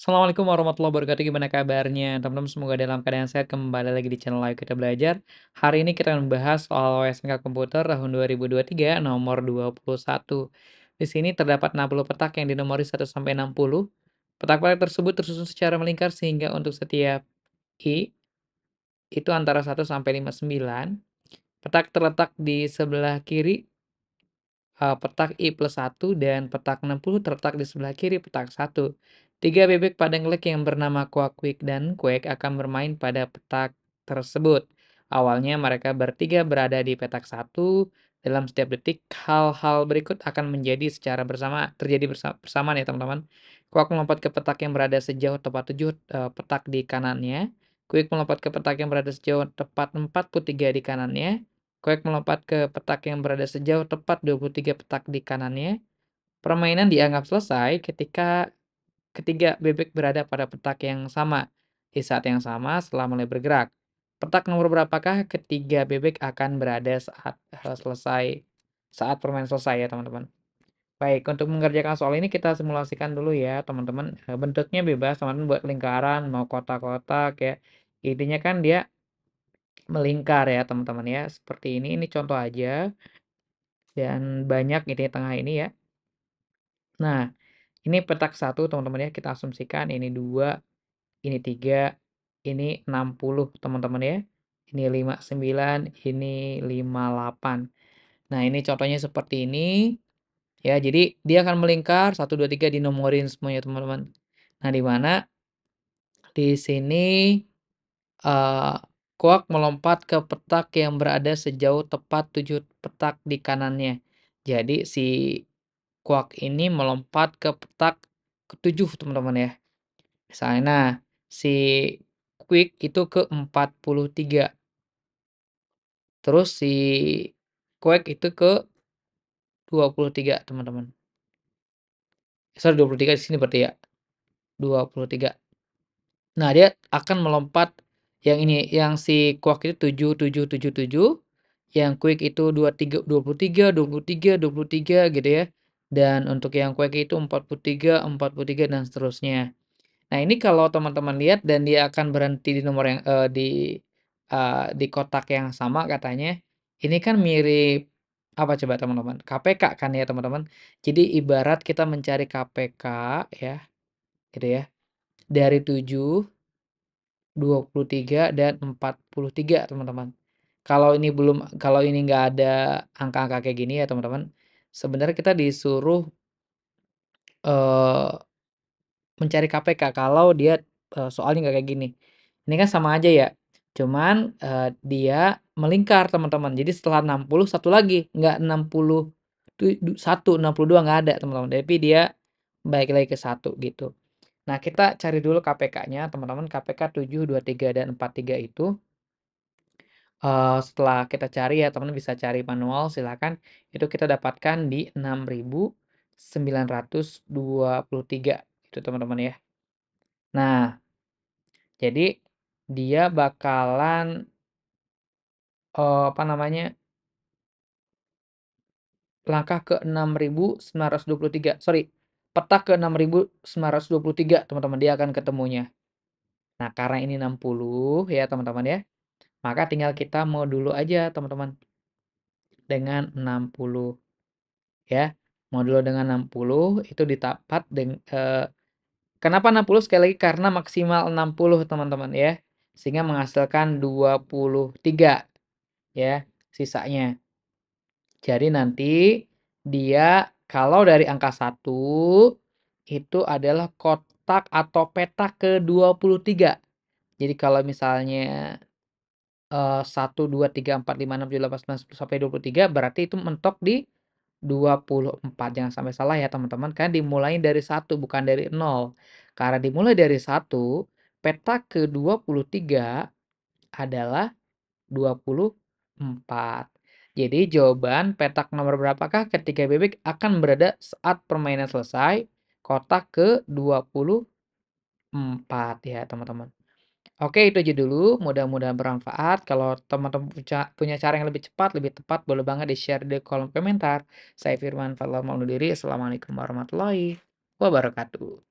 Assalamualaikum warahmatullahi wabarakatuh. Gimana kabarnya? Teman-teman semoga dalam keadaan sehat. Kembali lagi di channel Ayo Kita Belajar. Hari ini kita akan membahas soal OSMK Komputer tahun 2023 nomor 21. Di sini terdapat 60 petak yang dinomori 1 sampai 60. Petak-petak tersebut tersusun secara melingkar sehingga untuk setiap i itu antara 1 sampai 59. Petak terletak di sebelah kiri eh, petak I plus 1 dan petak 60 terletak di sebelah kiri petak 1. Tiga bebek padang lek yang bernama Quackquack dan Kuek akan bermain pada petak tersebut. Awalnya mereka bertiga berada di petak satu. Dalam setiap detik, hal-hal berikut akan menjadi secara bersama terjadi bersama, bersamaan ya teman-teman. Kuak melompat ke petak yang berada sejauh tepat tujuh eh, petak di kanannya. Kuek melompat ke petak yang berada sejauh tepat empat 43 di kanannya. Kuek melompat ke petak yang berada sejauh tepat dua puluh tiga petak di kanannya. Permainan dianggap selesai ketika Ketiga, bebek berada pada petak yang sama. Di saat yang sama setelah mulai bergerak. Petak nomor berapakah ketiga bebek akan berada saat eh, selesai saat permainan selesai ya teman-teman. Baik, untuk mengerjakan soal ini kita simulasikan dulu ya teman-teman. Eh, bentuknya bebas teman-teman buat lingkaran, mau kotak-kotak ya. Intinya kan dia melingkar ya teman-teman ya. Seperti ini, ini contoh aja. Dan banyak ini tengah ini ya. Nah, ini petak satu teman-teman ya, kita asumsikan ini dua, ini tiga, ini 60 teman-teman ya. Ini 59, ini 58. Nah, ini contohnya seperti ini. Ya, jadi dia akan melingkar 1 2 3 dinomorin semuanya teman-teman. Nah, di mana di sini uh, Kuak melompat ke petak yang berada sejauh tepat 7 petak di kanannya. Jadi si kuak ini melompat ke petak ke teman-teman ya. Misalnya nah, si quick itu ke 43. Terus si quake itu ke 23 teman-teman. Sorry 23 di sini berarti ya. 23. Nah, dia akan melompat yang ini, yang si quake itu 7777, yang quick itu 23 23 23 23 gitu ya dan untuk yang kueki itu 43, 43 dan seterusnya. Nah, ini kalau teman-teman lihat dan dia akan berhenti di nomor yang eh, di eh, di kotak yang sama katanya, ini kan mirip apa coba teman-teman? KPK kan ya teman-teman. Jadi ibarat kita mencari KPK ya. Gitu ya. Dari 7 23 dan 43 teman-teman. Kalau ini belum kalau ini nggak ada angka-angka kayak gini ya teman-teman sebenarnya kita disuruh uh, mencari KPK kalau dia, uh, soalnya nggak kayak gini. Ini kan sama aja ya, cuman, uh, dia melingkar teman-teman. Jadi setelah 60 satu lagi, nggak 60 satu enam puluh 62 nggak ada teman-teman, tapi dia baik lagi ke satu gitu. Nah kita cari dulu KPK-nya teman-teman, KPK 7, 23, dan 43 itu uh, setelah kita cari ya, teman teman bisa cari manual silakan, itu kita dapatkan di 6923 itu teman-teman ya. Nah, jadi dia bakalan uh, apa namanya langkah ke 6923 sorry, peta ke 6923 teman-teman, dia akan ketemunya. Nah, karena ini 60 ya teman-teman ya. Maka tinggal kita mau dulu aja teman-teman. Dengan 60. Ya, modulo dengan 60 itu ditapat dengan... Eh, kenapa 60? Sekali lagi karena maksimal 60 teman-teman ya. Sehingga menghasilkan 23 ya sisanya. Jadi nanti dia kalau dari angka 1 itu adalah kotak atau peta ke-23. Jadi kalau misalnya 1, 2, 3, 4, 5, 6, 7, 8, 9, 10 sampai 23 berarti itu mentok di 24. Jangan sampai salah ya teman-teman, karena dimulai dari 1 bukan dari 0. Karena dimulai dari 1, peta ke-23 adalah 24. Jadi jawaban petak nomor berapakah ketika bebek akan berada saat permainan selesai? Kotak ke-24 ya teman-teman. Oke, itu aja dulu. Mudah-mudahan bermanfaat. Kalau teman-teman punya, cara yang lebih cepat, lebih tepat, boleh banget di-share di kolom komentar. Saya Firman Fadlah mau diri. Assalamualaikum warahmatullahi wabarakatuh.